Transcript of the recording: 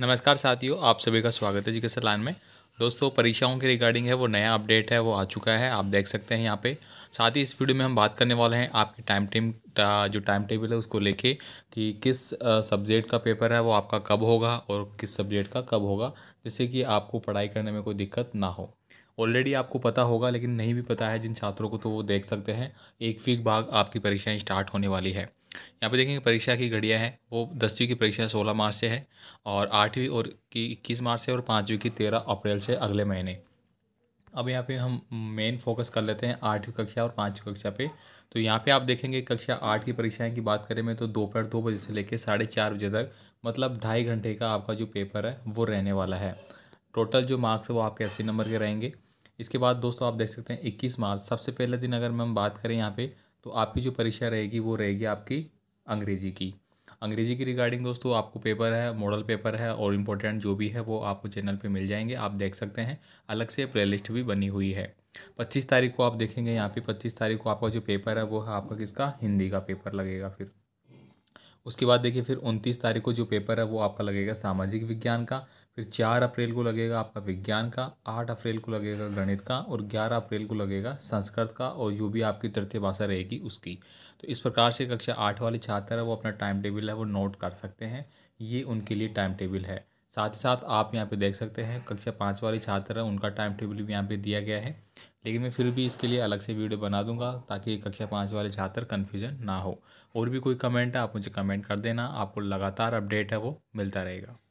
नमस्कार साथियों आप सभी का स्वागत है जी के सलान में दोस्तों परीक्षाओं के रिगार्डिंग है वो नया अपडेट है वो आ चुका है आप देख सकते हैं यहाँ पे साथ ही इस वीडियो में हम बात करने वाले हैं आपके टाइम टेम जो टाइम टेबल है उसको लेके कि किस सब्जेक्ट का पेपर है वो आपका कब होगा और किस सब्जेक्ट का कब होगा जिससे कि आपको पढ़ाई करने में कोई दिक्कत ना हो ऑलरेडी आपको पता होगा लेकिन नहीं भी पता है जिन छात्रों को तो वो देख सकते हैं एक फीक भाग आपकी परीक्षाएँ स्टार्ट होने वाली है यहाँ पे देखेंगे परीक्षा की घड़ियाँ हैं वो दसवीं की परीक्षा सोलह मार्च से है और आठवीं और की इक्कीस मार्च से और पाँचवीं की तेरह अप्रैल से अगले महीने अब यहाँ पे हम मेन फोकस कर लेते हैं आठवीं कक्षा और पाँचवीं कक्षा पे तो यहाँ पे आप देखेंगे कक्षा आठ की परीक्षाएं की बात करें मैं तो दोपहर दो बजे से लेकर साढ़े चार बजे तक मतलब ढाई घंटे का आपका जो पेपर है वो रहने वाला है टोटल जो मार्क्स है वो आपके अस्सी नंबर के रहेंगे इसके बाद दोस्तों आप देख सकते हैं इक्कीस मार्च सबसे पहले दिन अगर हम बात करें यहाँ पर तो आपकी जो परीक्षा रहेगी वो रहेगी आपकी अंग्रेजी की अंग्रेजी की रिगार्डिंग दोस्तों आपको पेपर है मॉडल पेपर है और इम्पोर्टेंट जो भी है वो आपको चैनल पे मिल जाएंगे आप देख सकते हैं अलग से प्लेलिस्ट भी बनी हुई है पच्चीस तारीख को आप देखेंगे यहाँ पे पच्चीस तारीख को आपका जो पेपर है वो है आपका किसका हिंदी का पेपर लगेगा फिर उसके बाद देखिए फिर उनतीस तारीख को जो पेपर है वो आपका लगेगा सामाजिक विज्ञान का फिर चार अप्रैल को लगेगा आपका विज्ञान का आठ अप्रैल को लगेगा गणित का और ग्यारह अप्रैल को लगेगा संस्कृत का और जो भी आपकी तृतीय भाषा रहेगी उसकी तो इस प्रकार से कक्षा आठ वाले छात्र है वो अपना टाइम टेबल है वो नोट कर सकते हैं ये उनके लिए टाइम टेबल है साथ ही साथ आप यहाँ पे देख सकते हैं कक्षा पाँच वाली छात्र है उनका टाइम टेबल भी यहाँ पे दिया गया है लेकिन मैं फिर भी इसके लिए अलग से वीडियो बना दूंगा ताकि कक्षा पाँच वाले छात्र कन्फ्यूजन ना हो और भी कोई कमेंट है आप मुझे कमेंट कर देना आपको लगातार अपडेट है वो मिलता रहेगा